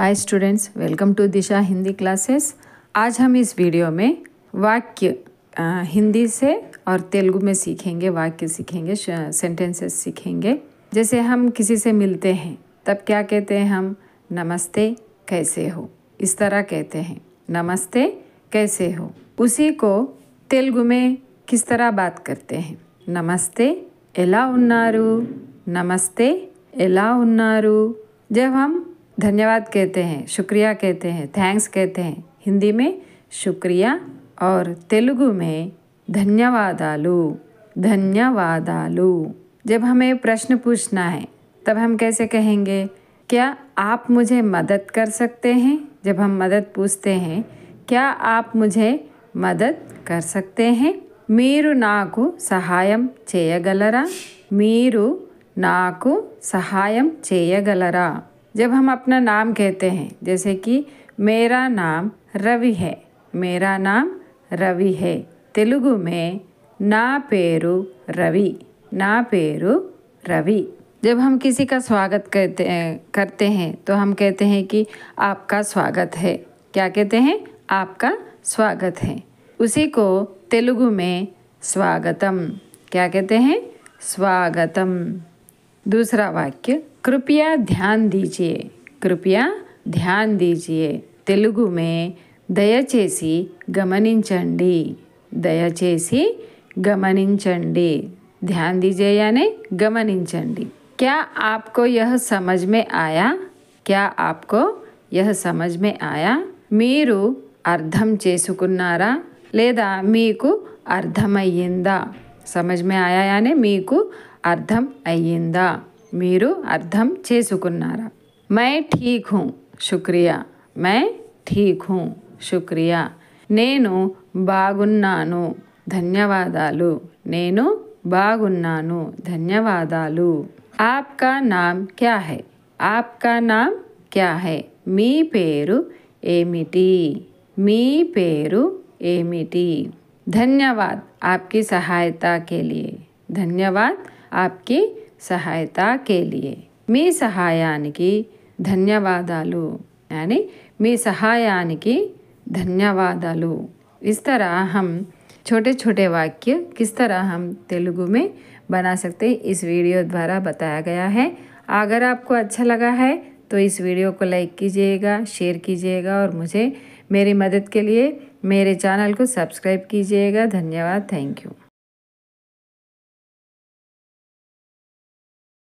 hi students welcome to Disha Hindi classes आज हम इस वीडियो में वाक्य आ, हिंदी से और तेलुगु में सीखेंगे वाक्य सीखेंगे सेंटेंसेस सीखेंगे जैसे हम किसी से मिलते हैं तब क्या कहते हैं हम नमस्ते कैसे हो इस तरह कहते हैं नमस्ते कैसे हो उसी को तेलुगु में किस तरह बात करते हैं नमस्ते एला उन्नारू नमस्ते एला उन्नारू जब हम धन्यवाद कहते हैं शुक्रिया कहते हैं थैंक्स कहते हैं हिंदी में शुक्रिया और तेलुगु में धन्यवाद आलू जब हमें प्रश्न पूछना है तब हम कैसे कहेंगे क्या आप मुझे मदद कर सकते हैं जब हम मदद पूछते हैं क्या आप मुझे मदद कर सकते हैं మీరు नाकु सहायम चेयगलरा మీరు नाकु सहायम चेयगलरा जब हम अपना नाम कहते हैं जैसे कि मेरा नाम रवि है मेरा नाम रवि है तेलुगु में ना पेरु रवि ना पेरु रवि जब हम किसी का स्वागत करते करते हैं तो हम कहते हैं कि आपका स्वागत है क्या कहते हैं आपका स्वागत है उसी को तेलुगु में स्वागतम क्या कहते हैं स्वागतम दूसरा वाक्य कृपया ध्यान दीजिए कृपया ध्यान दीजिए तेलुगु में दयचे गमन दयचे गमन ध्यान दीजिए यानी गमन क्या आपको यह समझ में आया क्या आपको यह समझ में आया मेरु अर्धम चेसुकुन्नारा लेदा मीकु अर्धम समझ में आया यानी मीकु अर्थम अर्थम चुक मैं ठीक हूँ शुक्रिया मैं ठीक हूँ शुक्रिया नैन बा धन्यवाद नैन बा धन्यवाद आपका नाम क्या है आपका नाम क्या है मी पेर एमटी मी पेर एमटी धन्यवाद आपकी सहायता के लिए धन्यवाद आपकी सहायता के సహాయత కేలియే మీ సహాయానికి ధన్యవాదాలు యాని सहाया की धन्यवाद इस तरह हम छोटे छोटे वाक्य किस तरह हम तेलुगु में बना सकते हैं इस वीडियो द्वारा बताया गया है अगर आपको अच्छा लगा है तो इस वीडियो को लाइक कीजिएगा शेयर कीजिएगा और मुझे मेरी मदद के लिए मेरे चैनल को सब्सक्राइब कीजिएगा धन्यवाद थैंक यू